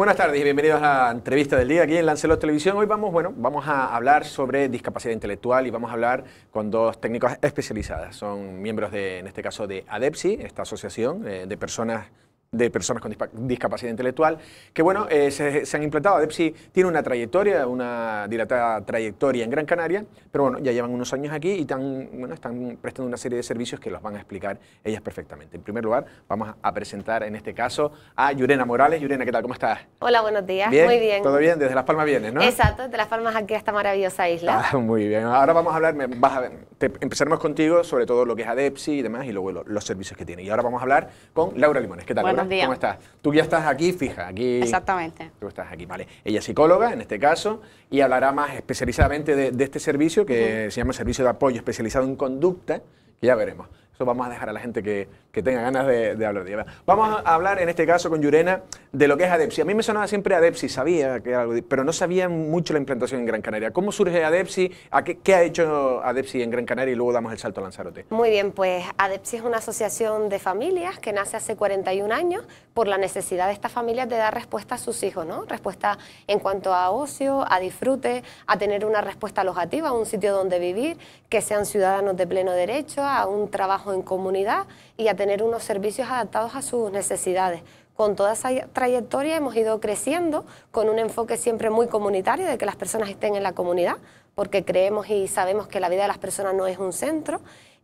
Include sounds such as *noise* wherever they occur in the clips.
Buenas tardes y bienvenidos a la entrevista del día aquí en Lancelot Televisión. Hoy vamos, bueno, vamos a hablar sobre discapacidad intelectual y vamos a hablar con dos técnicos especializadas. Son miembros de, en este caso, de ADEPSI, esta asociación eh, de personas de personas con discapacidad intelectual, que bueno, eh, se, han implantado. ADEPSI tiene una trayectoria, una dilatada trayectoria en Gran Canaria, pero bueno, ya llevan unos años aquí y están, bueno, están prestando una serie de servicios que los van a explicar ellas perfectamente. En primer lugar, vamos a presentar en este caso a Yurena Morales. Yurena, ¿qué tal? ¿Cómo estás? Hola, buenos días. Muy bien. ¿Todo bien? Desde Las Palmas vienes, ¿no? Exacto, desde Las Palmas aquí a esta maravillosa isla. Ah, muy bien. Ahora vamos a hablar, vas a, empezaremos contigo sobre todo lo que es ADEPSI y demás y luego los, servicios que tiene. Y ahora vamos a hablar con Laura Limones. ¿Qué tal? ¿Cómo estás? Tú ya estás aquí, fija, aquí. Exactamente. Tú estás aquí, vale. Ella es psicóloga, en este caso, y hablará más especializadamente de, de este servicio que se llama Servicio de Apoyo Especializado en Conducta, ya veremos. Eso vamos a dejar a la gente que, tenga ganas de, hablar de Vamos a hablar en este caso con Yurena de lo que es Adepsi. A mí me sonaba siempre Adepsi, sabía que era algo, pero no sabía mucho la implantación en Gran Canaria. ¿Cómo surge Adepsi? ¿A qué, ha hecho Adepsi en Gran Canaria? Y luego damos el salto a Lanzarote. Muy bien, pues Adepsi es una asociación de familias que nace hace 41 años por la necesidad de estas familias de dar respuesta a sus hijos, ¿no? Respuesta en cuanto a ocio, a disfrute, a tener una respuesta alojativa, un sitio donde vivir, que sean ciudadanos de pleno derecho, a un trabajo en comunidad y a tener unos servicios adaptados a sus necesidades. Con toda esa trayectoria hemos ido creciendo con un enfoque siempre muy comunitario de que las personas estén en la comunidad, porque creemos y sabemos que la vida de las personas no es un centro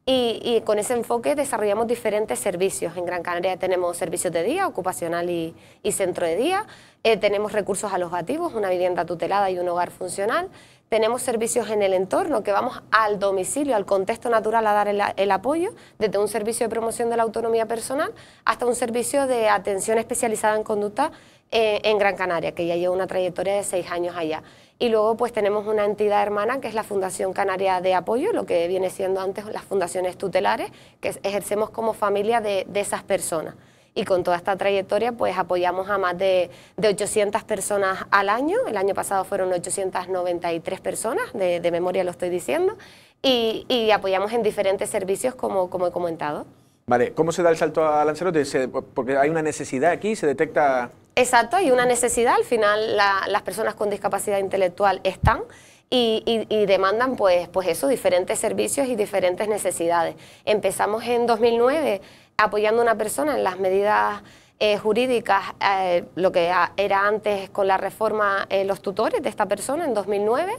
y, con ese enfoque desarrollamos diferentes servicios. En Gran Canaria tenemos servicios de día, ocupacional y, centro de día. Eh, tenemos recursos alojativos, una vivienda tutelada y un hogar funcional. Tenemos servicios en el entorno que vamos al domicilio, al contexto natural a dar el, el apoyo, desde un servicio de promoción de la autonomía personal hasta un servicio de atención especializada en conducta eh, en Gran Canaria, que ya lleva una trayectoria de seis años allá. Y luego pues tenemos una entidad hermana que es la Fundación Canaria de Apoyo, lo que viene siendo antes las fundaciones tutelares, que ejercemos como familia de, de esas personas y con toda esta trayectoria pues apoyamos a más de, de, 800 personas al año, el año pasado fueron 893 personas, de, memoria lo estoy diciendo, y, y, apoyamos en diferentes servicios como, como he comentado. Vale, ¿cómo se da el salto a Lanzarote? porque hay una necesidad aquí, se detecta... Exacto, hay una necesidad. Al final las personas con discapacidad intelectual están. Y, demandan pues, pues eso, diferentes servicios y diferentes necesidades. Empezamos en 2009 apoyando a una persona en las medidas eh, jurídicas, eh, lo que era antes con la reforma eh, los tutores de esta persona en 2009.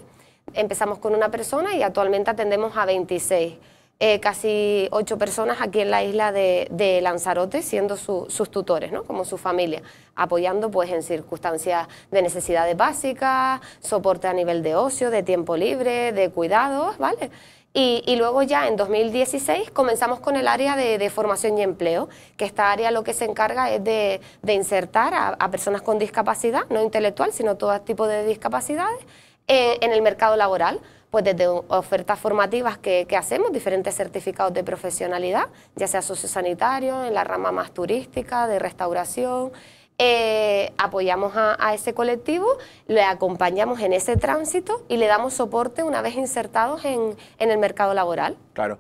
Empezamos con una persona y actualmente atendemos a 26. Eh, casi ocho personas aquí en la isla de, Lanzarote, siendo sus tutores, ¿no? como su familia, apoyando pues, en circunstancias de necesidades básicas, soporte a nivel de ocio, de tiempo libre, de cuidados, ¿vale? Y, luego ya en 2016 comenzamos con el área de, formación y empleo, que esta área lo que se encarga es de, insertar a, personas con discapacidad, no intelectual, sino todo tipo de discapacidades, eh, en el mercado laboral pues desde ofertas formativas que, hacemos, diferentes certificados de profesionalidad, ya sea sociosanitario, en la rama más turística, de restauración, eh, apoyamos a, ese colectivo, le acompañamos en ese tránsito y le damos soporte una vez insertados en, en el mercado laboral. Claro.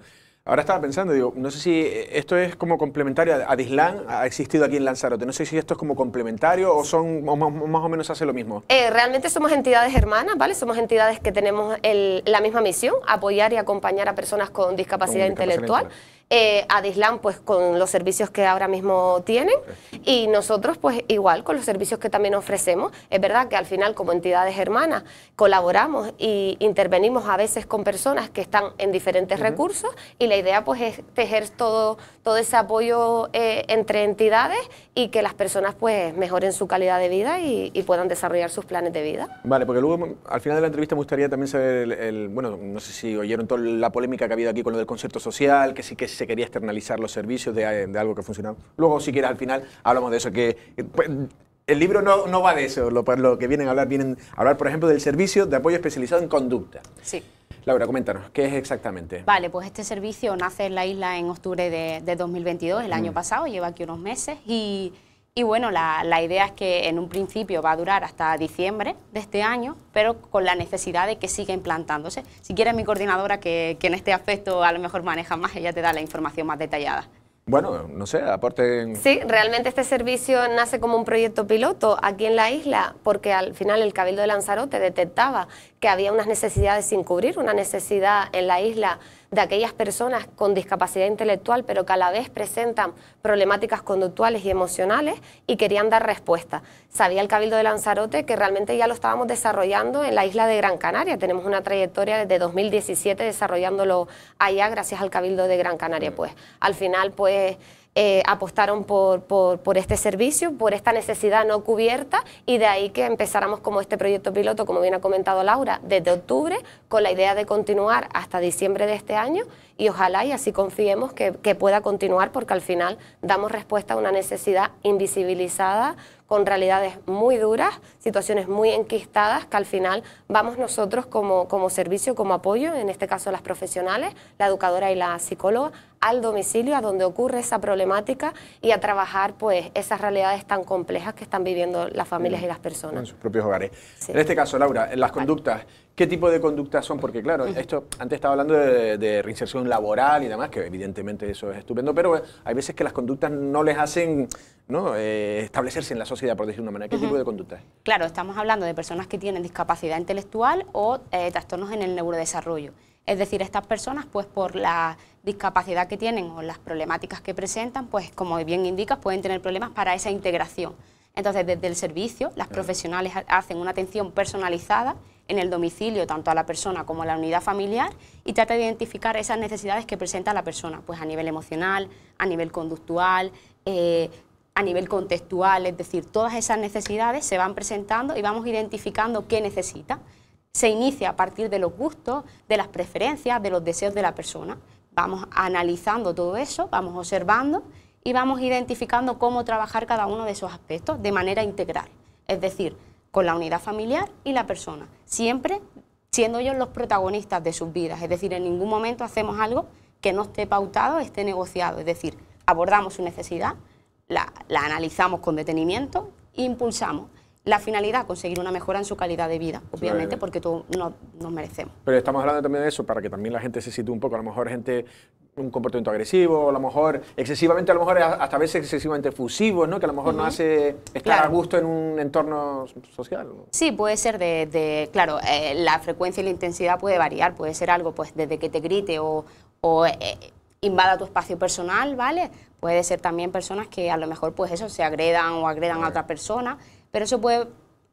Ahora estaba pensando, digo, no sé si eh, esto es como complementario a Dislan, ha existido aquí en Lanzarote. No sé si esto es como complementario o son más, o menos hace lo mismo. Eh, realmente somos entidades hermanas, ¿vale? Somos entidades que tenemos la misma misión, apoyar y acompañar a personas con discapacidad, intelectual a eh, Adislam pues con los servicios que ahora mismo tienen y nosotros pues igual con los servicios que también ofrecemos. Es verdad que al final como entidades hermanas colaboramos e intervenimos a veces con personas que están en diferentes recursos y la idea pues es tejer todo, todo ese apoyo eh, entre entidades y que las personas pues mejoren su calidad de vida y, puedan desarrollar sus planes de vida. Vale, porque luego al final de la entrevista me gustaría también saber, bueno, no sé si oyeron toda la polémica que ha habido aquí con lo del concierto social, que sí que se quería externalizar los servicios de, eh, algo que funcionaba. Luego, si quieres, al final hablamos de eso, que eh, pues, el libro no, va de eso, lo, que vienen a hablar, vienen hablar, por ejemplo, del servicio de apoyo especializado en conducta. Sí. Laura, coméntanos, ¿qué es exactamente? Vale, pues este servicio nace en la isla en octubre de, 2022, el mm. año pasado, lleva aquí unos meses, y y bueno, la, idea es que en un principio va a durar hasta diciembre de este año, pero con la necesidad de que siga implantándose. Si quieres mi coordinadora, que, que en este aspecto a lo mejor maneja más, ella te da la información más detallada. Bueno, no sé, aporte... Sí, realmente este servicio nace como un proyecto piloto aquí en la isla, porque al final el Cabildo de Lanzarote detectaba que había unas necesidades sin cubrir, una necesidad en la isla de aquellas personas con discapacidad intelectual, pero que a la vez presentan problemáticas conductuales y emocionales y querían dar respuesta. Sabía el Cabildo de Lanzarote que realmente ya lo estábamos desarrollando en la isla de Gran Canaria. Tenemos una trayectoria desde 2017 desarrollándolo allá gracias al Cabildo de Gran Canaria. Pues al final, pues eh, apostaron por, por, este servicio, por esta necesidad no cubierta y de ahí que empezáramos como este proyecto piloto, como bien ha comentado Laura, desde octubre, con la idea de continuar hasta diciembre de este año y ojalá y así confiemos que pueda continuar porque al final damos respuesta a una necesidad invisibilizada con realidades muy duras, situaciones muy enquistadas, que al final vamos nosotros como, como servicio, como apoyo, en este caso las profesionales, la educadora y la psicóloga, al domicilio, a donde ocurre esa problemática y a trabajar pues esas realidades tan complejas que están viviendo las familias mm. y las personas. En sus propios hogares. En este caso, Laura, en las conductas... ¿Qué tipo de conductas son? Porque claro, esto antes estaba hablando de, reinserción laboral y demás, que evidentemente eso es estupendo, pero eh, hay veces que las conductas no les hacen eh, establecerse en la sociedad, por decir una manera. ¿Qué tipo de conductas? Claro, estamos hablando de personas que tienen discapacidad intelectual o eh, trastornos en el neurodesarrollo. Es decir, estas personas, pues por la discapacidad que tienen o las problemáticas que presentan, pues como bien indicas, pueden tener problemas para esa integración. Entonces, desde el servicio, las profesionales hacen una atención personalizada en el domicilio, tanto a la persona como a la unidad familiar, y trata de identificar esas necesidades que presenta la persona, pues a nivel emocional, a nivel conductual, eh, a nivel contextual, es decir, todas esas necesidades se van presentando y vamos identificando qué necesita. Se inicia a partir de los gustos, de las preferencias, de los deseos de la persona. Vamos analizando todo eso, vamos observando y vamos identificando cómo trabajar cada uno de esos aspectos de manera integral. Es decir, con la unidad familiar y la persona, siempre siendo ellos los protagonistas de sus vidas, es decir, en ningún momento hacemos algo que no esté pautado, esté negociado, es decir, abordamos su necesidad, la, analizamos con detenimiento e impulsamos la finalidad, conseguir una mejora en su calidad de vida, obviamente, porque todos nos, nos merecemos. Pero estamos hablando también de eso, para que también la gente se sitúe un poco, a lo mejor gente un comportamiento agresivo, a lo mejor excesivamente, a lo mejor hasta veces excesivamente fusivo, ¿no? Que a lo mejor no hace estar a gusto en un entorno social. Sí, puede ser de, claro, eh, la frecuencia y la intensidad puede variar, puede ser algo pues desde que te grite o, eh, invada tu espacio personal, ¿vale? Puede ser también personas que a lo mejor pues eso, se agredan o agredan a otra persona, pero eso puede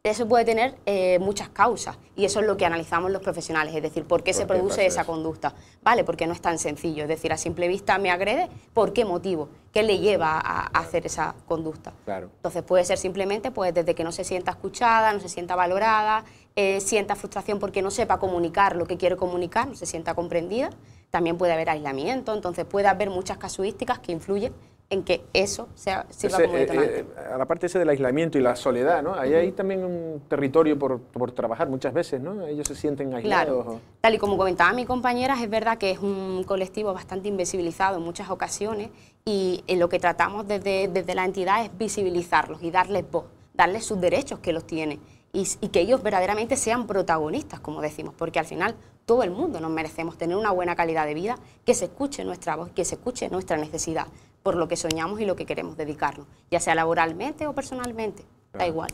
eso puede tener eh, muchas causas y eso es lo que analizamos los profesionales, es decir, ¿por qué se produce esa conducta? Vale, porque no es tan sencillo, es decir, a simple vista me agrede, ¿por qué motivo? ¿Qué le lleva a, hacer esa conducta? Claro. Entonces puede ser simplemente pues desde que no se sienta escuchada, no se sienta valorada, eh, sienta frustración porque no sepa comunicar lo que quiere comunicar, no se sienta comprendida, también puede haber aislamiento, entonces puede haber muchas casuísticas que influyen en que eso sea, sirva como eh, detonante. Eh, a la parte ese del aislamiento y la soledad, ¿no? Ahí hay también un territorio por, trabajar muchas veces, ¿no? Ellos se sienten aislados. Claro. Tal y como comentaba mi compañera, es verdad que es un colectivo bastante invisibilizado en muchas ocasiones y eh, lo que tratamos desde, la entidad es visibilizarlos y darles voz, darles sus derechos que los tiene... y, y que ellos verdaderamente sean protagonistas, como decimos, porque al final todo el mundo nos merecemos tener una buena calidad de vida, que se escuche nuestra voz, que se escuche nuestra necesidad por lo que soñamos y lo que queremos dedicarnos, ya sea laboralmente o personalmente, da igual.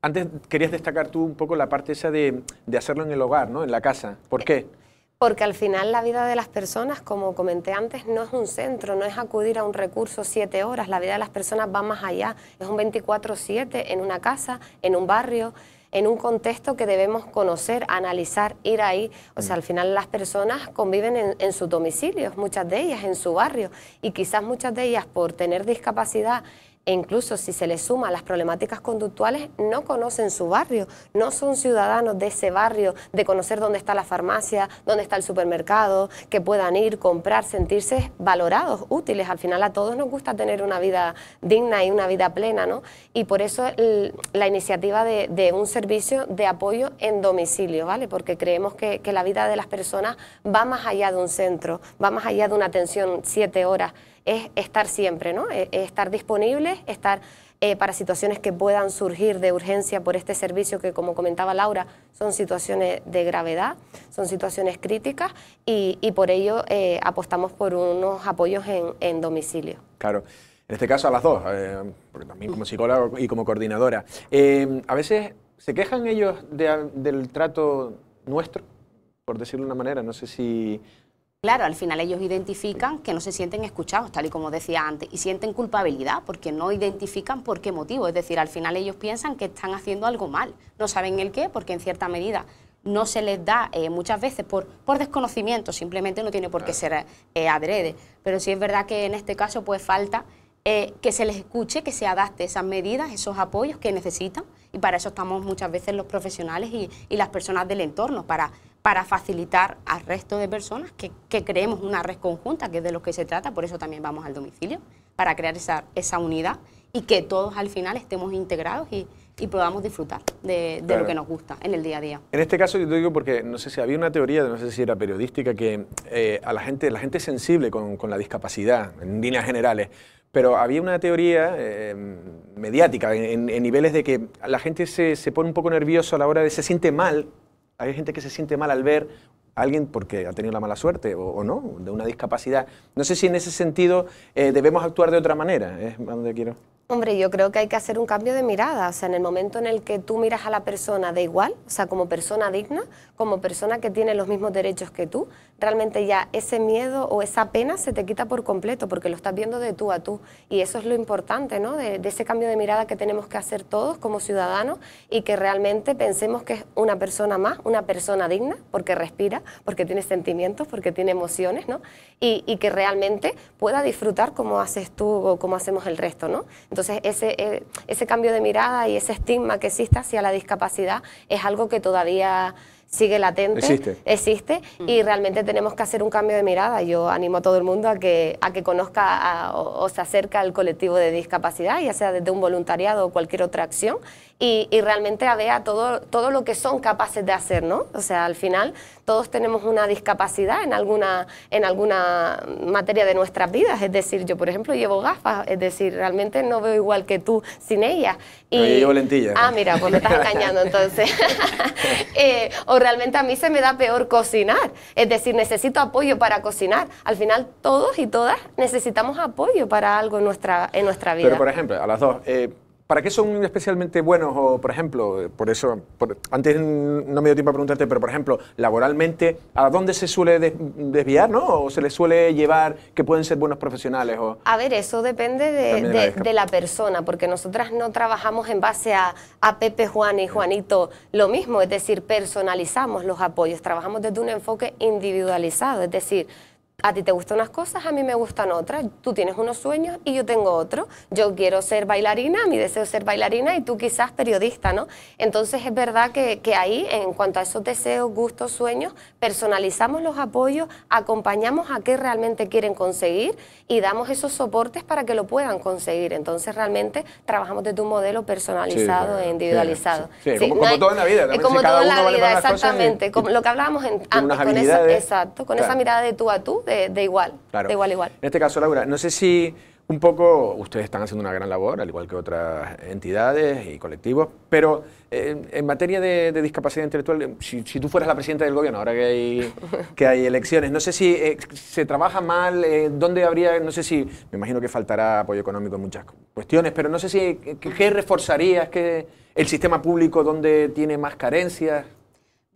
Antes querías destacar tú un poco la parte esa de, de hacerlo en el hogar, ¿no? En la casa. ¿Por qué? Porque al final la vida de las personas, como comenté antes, no es un centro, no es acudir a un recurso siete horas, la vida de las personas va más allá, es un 24/7 en una casa, en un barrio, en un contexto que debemos conocer, analizar, ir ahí. O sea, mm. al final las personas conviven en, en sus domicilios, muchas de ellas en su barrio, y quizás muchas de ellas por tener discapacidad e incluso si se le suma las problemáticas conductuales, no conocen su barrio, no son ciudadanos de ese barrio, de conocer dónde está la farmacia, dónde está el supermercado, que puedan ir, comprar, sentirse valorados, útiles. Al final a todos nos gusta tener una vida digna y una vida plena, ¿no? Y por eso la iniciativa de, un servicio de apoyo en domicilio, ¿vale? Porque creemos que la vida de las personas va más allá de un centro, va más allá de una atención siete horas es estar siempre, ¿no? Eh, eh, estar disponible estar eh, para situaciones que puedan surgir de urgencia por este servicio que, como comentaba Laura, son situaciones de gravedad, son situaciones críticas y, por ello apostamos por unos apoyos en, domicilio. Claro. En este caso a las dos, porque también como psicóloga y como coordinadora. a veces se quejan ellos del trato nuestro, por decirlo de una manera. No sé si Claro, al final ellos identifican que no se sienten escuchados, tal y como decía antes, y sienten culpabilidad porque no identifican por qué motivo. Es decir, al final ellos piensan que están haciendo algo mal, no saben el qué porque en cierta medida no se les da eh, muchas veces por, por desconocimiento, simplemente no tiene por qué ser eh, adrede. Pero sí es verdad que en este caso pues falta eh, que se les escuche, que se adapte esas medidas, esos apoyos que necesitan y para eso estamos muchas veces los profesionales y, y las personas del entorno, para para facilitar al resto de personas que, creemos una red conjunta, que es de lo que se trata, por eso también vamos al domicilio, para crear esa, esa unidad y que todos al final estemos integrados y, podamos disfrutar de, lo que nos gusta en el día a día. En este caso yo te digo porque no sé si había una teoría, no sé si era periodística, que eh, a la gente, la gente sensible con, la discapacidad, en líneas generales, pero había una teoría eh, mediática en, niveles de que la gente se, se, pone un poco nervioso a la hora de se siente mal hay gente que se siente mal al ver a alguien porque ha tenido la mala suerte o, no, de una discapacidad. No sé si en ese sentido eh, debemos actuar de otra manera, es ¿eh? donde quiero. Hombre, yo creo que hay que hacer un cambio de mirada, o sea, en el momento en el que tú miras a la persona de igual, o sea, como persona digna, como persona que tiene los mismos derechos que tú, realmente ya ese miedo o esa pena se te quita por completo porque lo estás viendo de tú a tú. Y eso es lo importante, ¿no? De, ese cambio de mirada que tenemos que hacer todos como ciudadanos y que realmente pensemos que es una persona más, una persona digna, porque respira, porque tiene sentimientos, porque tiene emociones, ¿no? Y, que realmente pueda disfrutar como haces tú o como hacemos el resto, ¿no? Entonces, ese, eh, ese cambio de mirada y ese estigma que existe hacia la discapacidad es algo que todavía sigue latente, existe, mm. y realmente tenemos que hacer un cambio de mirada. Yo animo a todo el mundo a que, a que conozca o, o, se acerque al colectivo de discapacidad, ya sea desde un voluntariado o cualquier otra acción, y, realmente a vea todo, todo lo que son capaces de hacer, ¿no? O sea, al final todos tenemos una discapacidad en alguna, en alguna materia de nuestras vidas. Es decir, yo, por ejemplo, llevo gafas, es decir, realmente no veo igual que tú sin ellas. Y, yo llevo lentillas. Ah, mira, pues me estás engañando entonces. *laughs* Eh, o realmente a mí se me da peor cocinar. Es decir, necesito apoyo para cocinar. Al final todos y todas necesitamos apoyo para algo en nuestra, en nuestra vida. Pero, por ejemplo, a las dos... Eh, ¿Para qué son especialmente buenos? O, por ejemplo, por eso, antes no me dio tiempo a preguntarte, pero por ejemplo, laboralmente, ¿a dónde se suele desviar, no? ¿O se les suele llevar que pueden ser buenos profesionales? O... A ver, eso depende de, la persona, porque nosotras no trabajamos en base a Pepe, Juan y Juanito lo mismo, es decir, personalizamos los apoyos, trabajamos desde un enfoque individualizado, es decir, a ti te gustan unas cosas, a mí me gustan otras, tú tienes unos sueños y yo tengo otro... yo quiero ser bailarina, mi deseo es ser bailarina y tú quizás periodista, ¿no? Entonces es verdad que, ahí, en cuanto a esos deseos, gustos, sueños, personalizamos los apoyos, acompañamos a qué realmente quieren conseguir y damos esos soportes para que lo puedan conseguir. Entonces realmente trabajamos desde un modelo personalizado e individualizado. Sí, como, todo en la vida. como todo en la vida, exactamente. como lo que hablábamos antes, con esa, exacto, con esa mirada de tú a tú, de, igual, de igual igual. En este caso, Laura, no sé si un poco ustedes están haciendo una gran labor, al igual que otras entidades y colectivos, pero eh, en materia de, discapacidad intelectual, eh, si, tú fueras la presidenta del gobierno, ahora que hay, *laughs* que hay elecciones, no sé si eh, se trabaja mal, dónde habría, no sé si, me imagino que faltará apoyo económico en muchas cuestiones, pero no sé si, ¿qué, qué reforzarías? que ¿El sistema público donde tiene más carencias?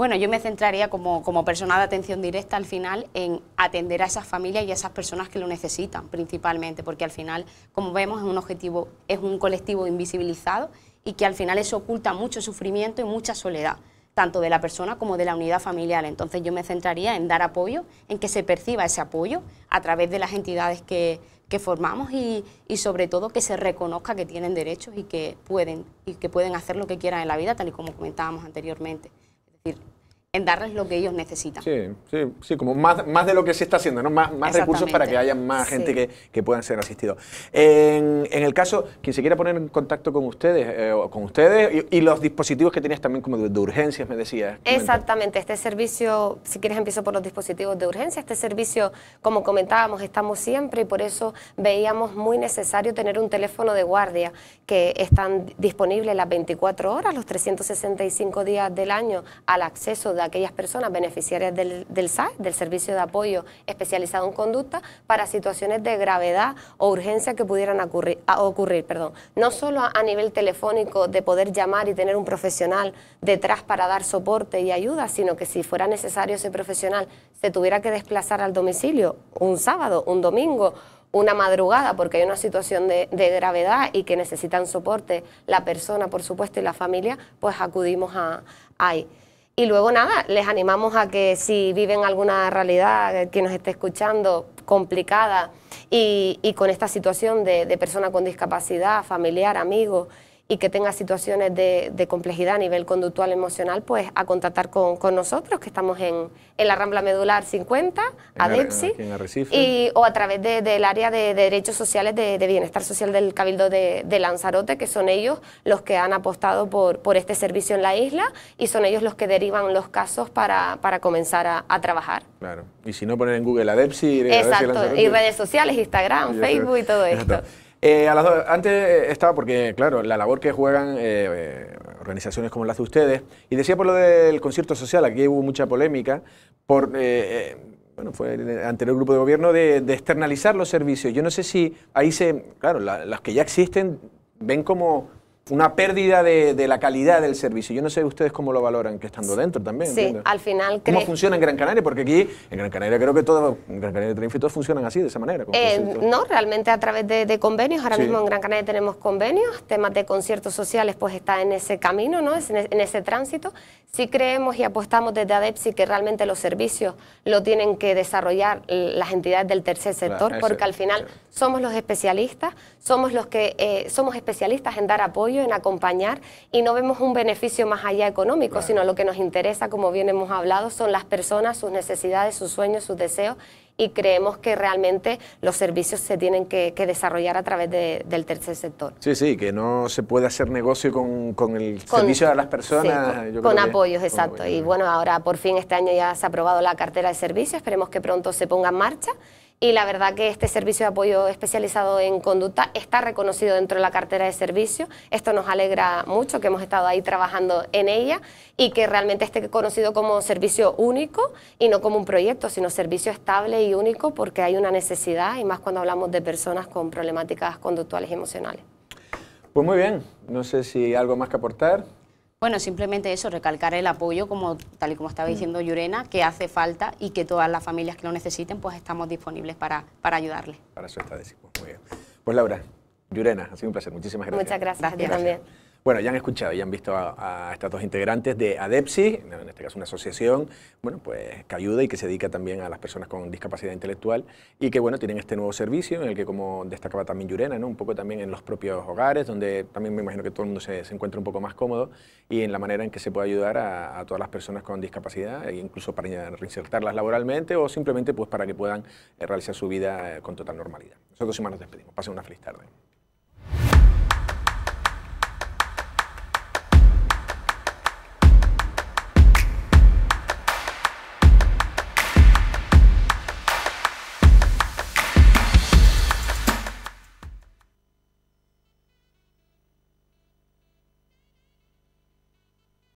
Bueno, yo me centraría como, persona de atención directa al final en atender a esas familias y a esas personas que lo necesitan principalmente, porque al final, como vemos, es un objetivo, es un colectivo invisibilizado y que al final eso oculta mucho sufrimiento y mucha soledad, tanto de la persona como de la unidad familiar. Entonces yo me centraría en dar apoyo, en que se perciba ese apoyo a través de las entidades que, que formamos y, y, sobre todo que se reconozca que tienen derechos y que pueden, y que pueden hacer lo que quieran en la vida, tal y como comentábamos anteriormente. bir en darles lo que ellos necesitan. Sí, sí, sí como más, más de lo que se está haciendo, ¿no? Más, más recursos para que haya más gente que, que, puedan ser asistidos. En, el caso, quien se quiera poner en contacto con ustedes, eh, con ustedes y, los dispositivos que tenías también como de, urgencias, me decías. Exactamente, este servicio, si quieres empiezo por los dispositivos de urgencia, este servicio, como comentábamos, estamos siempre y por eso veíamos muy necesario tener un teléfono de guardia que están disponibles las 24 horas, los 365 días del año al acceso de de aquellas personas beneficiarias del, del SAE, del Servicio de Apoyo Especializado en Conducta, para situaciones de gravedad o urgencia que pudieran ocurrir, perdón. no solo a nivel telefónico de poder llamar y tener un profesional detrás para dar soporte y ayuda, sino que si fuera necesario ese profesional se tuviera que desplazar al domicilio un sábado, un domingo, una madrugada porque hay una situación de, gravedad y que necesitan soporte la persona, por supuesto, y la familia, pues acudimos a, a ahí. Y luego nada, les animamos a que si viven alguna realidad que nos esté escuchando complicada y, con esta situación de, de persona con discapacidad, familiar, amigo, y que tenga situaciones de, complejidad a nivel conductual emocional, pues a contactar con, nosotros, que estamos en, en, la Rambla Medular 50, ADEPSI, y, o a través del área de, Derechos Sociales de, Bienestar Social del Cabildo de, Lanzarote, que son ellos los que han apostado por, por este servicio en la isla y son ellos los que derivan los casos para, para comenzar a, trabajar. Claro, y si no poner en Google ADEPSI, Exacto, y redes sociales, Instagram, Facebook y todo esto. Eh, a las antes eh, estaba porque, claro, la labor que juegan eh, organizaciones como las de ustedes, y decía por lo del concierto social, aquí hubo mucha polémica, por, eh, bueno, fue el anterior grupo de gobierno, de, externalizar los servicios. Yo no sé si ahí se, claro, las que ya existen ven como una pérdida de, la calidad del servicio. Yo no sé ustedes cómo lo valoran, que estando dentro también. Sí, al final... ¿Cómo funciona en Gran Canaria? Porque aquí, en Gran Canaria creo que todo, en Gran Canaria todos funcionan así, de esa manera. Eh, no, realmente a través de, convenios. Ahora mismo en Gran Canaria tenemos convenios, temas de conciertos sociales pues está en ese camino, ¿no? en, ese tránsito. Sí creemos y apostamos desde ADEPSI que realmente los servicios lo tienen que desarrollar las entidades del tercer sector, porque al final somos los especialistas, somos los que eh, somos especialistas en dar apoyo en acompañar y no vemos un beneficio más allá económico, sino lo que nos interesa, como bien hemos hablado, son las personas, sus necesidades, sus sueños, sus deseos y creemos que realmente los servicios se tienen que, desarrollar a través de, del tercer sector. Sí, sí, que no se puede hacer negocio con, con el servicio a las personas. con, apoyos, exacto. Y bueno, ahora por fin este año ya se ha aprobado la cartera de servicios, esperemos que pronto se ponga en marcha y la verdad que este servicio de apoyo especializado en conducta está reconocido dentro de la cartera de servicio. Esto nos alegra mucho que hemos estado ahí trabajando en ella y que realmente esté conocido como servicio único y no como un proyecto, sino servicio estable y único porque hay una necesidad y más cuando hablamos de personas con problemáticas conductuales y emocionales. Pues muy bien, no sé si hay algo más que aportar. Bueno, simplemente eso, recalcar el apoyo, como tal y como estaba mm. diciendo Yurena, que hace falta y que todas las familias que lo necesiten, pues estamos disponibles para, para ayudarles. Para su está pues muy bien. Pues Laura, Yurena, ha sido un placer, muchísimas gracias. Muchas gracias, gracias. también. Bueno, ya han escuchado, ya han visto a, a dos integrantes de ADEPSI, en este caso una asociación, bueno, pues que ayuda y que se dedica también a las personas con discapacidad intelectual y que, bueno, tienen este nuevo servicio en el que, como destacaba también Yurena, ¿no? Un poco también en los propios hogares, donde también me imagino que todo el mundo se, encuentra un poco más cómodo y en la manera en que se puede ayudar a, todas las personas con discapacidad, e incluso para reinsertarlas laboralmente o simplemente pues para que puedan eh, realizar su vida eh, con total normalidad. Nosotros sí más nos despedimos. Pasen una feliz tarde.